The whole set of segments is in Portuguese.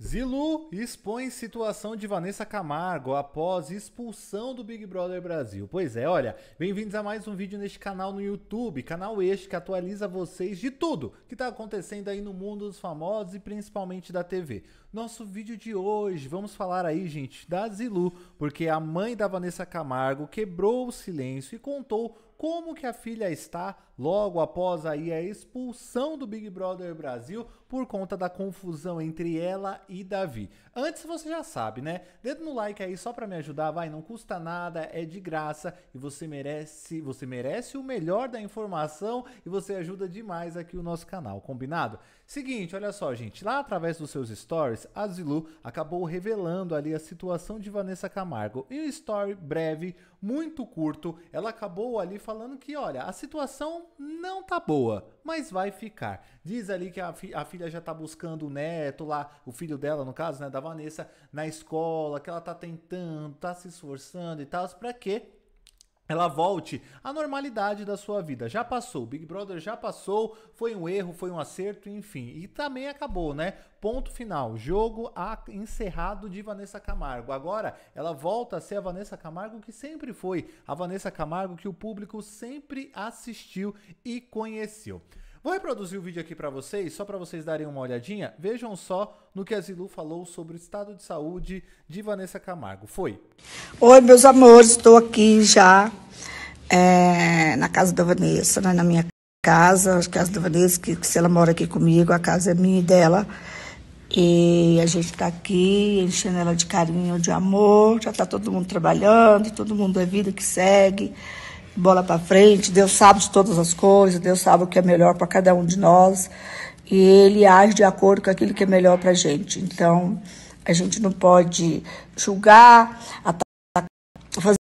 Zilu expõe situação de Vanessa Camargo após expulsão do Big Brother Brasil. Pois é, olha, bem-vindos a mais um vídeo neste canal no YouTube, canal este que atualiza vocês de tudo que está acontecendo aí no mundo dos famosos e principalmente da TV. Nosso vídeo de hoje, vamos falar aí, gente, da Zilu, porque a mãe da Vanessa Camargo quebrou o silêncio e contou como que a filha está logo após aí a expulsão do Big Brother Brasil por conta da confusão entre ela e Davi. Antes você já sabe, né? Dedo no like aí só para me ajudar, vai, não custa nada, é de graça e você merece, você merece o melhor da informação e você ajuda demais aqui o nosso canal, combinado? Seguinte, olha só, gente, lá através dos seus stories, a Zilu acabou revelando ali a situação de Vanessa Camargo e um story breve muito curto, ela acabou ali falando que, olha, a situação não tá boa, mas vai ficar. Diz ali que a, fi a filha já tá buscando o neto lá, o filho dela, no caso, né, da Vanessa, na escola, que ela tá tentando, tá se esforçando e tal, para quê? ela volte à normalidade da sua vida. Já passou, Big Brother já passou, foi um erro, foi um acerto, enfim. E também acabou, né? Ponto final. Jogo encerrado de Vanessa Camargo. Agora ela volta a ser a Vanessa Camargo que sempre foi, a Vanessa Camargo que o público sempre assistiu e conheceu. Vou reproduzir o vídeo aqui para vocês, só para vocês darem uma olhadinha. Vejam só no que a Zilu falou sobre o estado de saúde de Vanessa Camargo. Foi. Oi, meus amores, estou aqui já é, na casa da Vanessa, né, na minha casa, a casa da Vanessa, que, que se ela mora aqui comigo, a casa é minha e dela. E a gente está aqui enchendo ela de carinho, de amor. Já está todo mundo trabalhando, todo mundo é vida que segue, bola para frente. Deus sabe de todas as coisas, Deus sabe o que é melhor para cada um de nós. E Ele age de acordo com aquilo que é melhor para a gente. Então, a gente não pode julgar,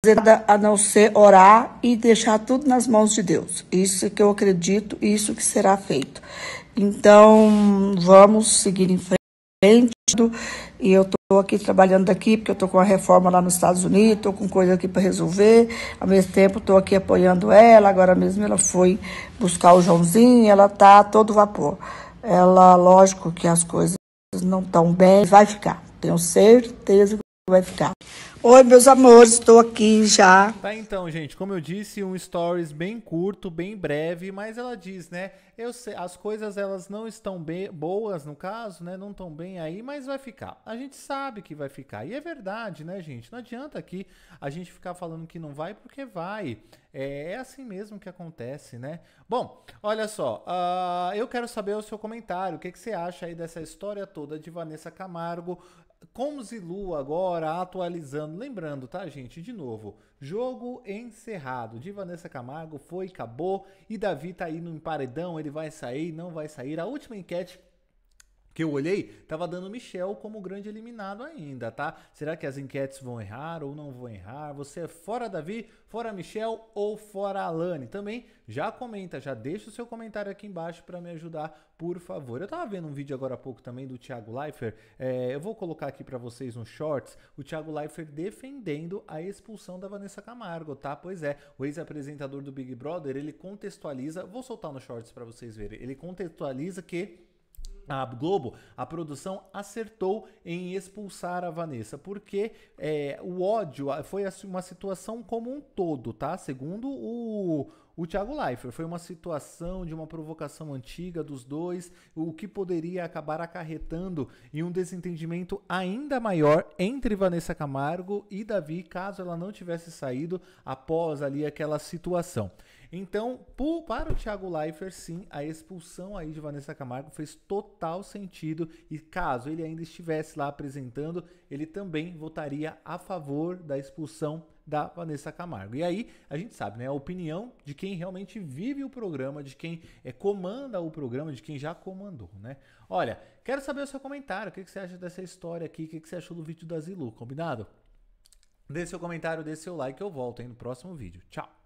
fazer nada a não ser orar e deixar tudo nas mãos de Deus. Isso que eu acredito, isso que será feito. Então, vamos seguir em frente. E eu estou aqui trabalhando daqui, porque eu estou com a reforma lá nos Estados Unidos, estou com coisa aqui para resolver. Ao mesmo tempo, estou aqui apoiando ela. Agora mesmo ela foi buscar o Joãozinho, ela está todo vapor. Ela, lógico que as coisas não estão bem, vai ficar. Tenho certeza que vai ficar. Oi, meus amores, estou aqui já. Tá então, gente, como eu disse, um stories bem curto, bem breve, mas ela diz, né? Eu sei, as coisas elas não estão bem, boas no caso, né? Não estão bem aí, mas vai ficar. A gente sabe que vai ficar. E é verdade, né, gente? Não adianta aqui a gente ficar falando que não vai porque vai. É, é assim mesmo que acontece, né? Bom, olha só, uh, eu quero saber o seu comentário. O que, que você acha aí dessa história toda de Vanessa Camargo com Zilu agora atualizando. Lembrando, tá, gente? De novo, jogo encerrado de Vanessa Camargo foi, acabou. E Davi tá aí no emparedão, ele vai sair, não vai sair. A última enquete porque eu olhei, tava dando Michel como grande eliminado ainda, tá? Será que as enquetes vão errar ou não vão errar? Você é fora Davi, fora Michel ou fora Alane? Também já comenta, já deixa o seu comentário aqui embaixo para me ajudar, por favor. Eu tava vendo um vídeo agora há pouco também do Thiago Leifert, é, eu vou colocar aqui para vocês nos shorts, o Thiago Leifert defendendo a expulsão da Vanessa Camargo, tá? Pois é, o ex-apresentador do Big Brother, ele contextualiza, vou soltar nos shorts para vocês verem, ele contextualiza que a Globo, a produção acertou em expulsar a Vanessa, porque é, o ódio foi uma situação como um todo, tá? Segundo o, o Thiago Leifert. Foi uma situação de uma provocação antiga dos dois, o que poderia acabar acarretando em um desentendimento ainda maior entre Vanessa Camargo e Davi, caso ela não tivesse saído após ali aquela situação. Então, para o Thiago Leifert, sim, a expulsão aí de Vanessa Camargo fez total sentido e caso ele ainda estivesse lá apresentando, ele também votaria a favor da expulsão da Vanessa Camargo. E aí, a gente sabe, né? A opinião de quem realmente vive o programa, de quem é, comanda o programa, de quem já comandou, né? Olha, quero saber o seu comentário. O que, que você acha dessa história aqui? O que, que você achou do vídeo da Zilu? Combinado? Dê seu comentário, dê seu like. Eu volto aí no próximo vídeo. Tchau!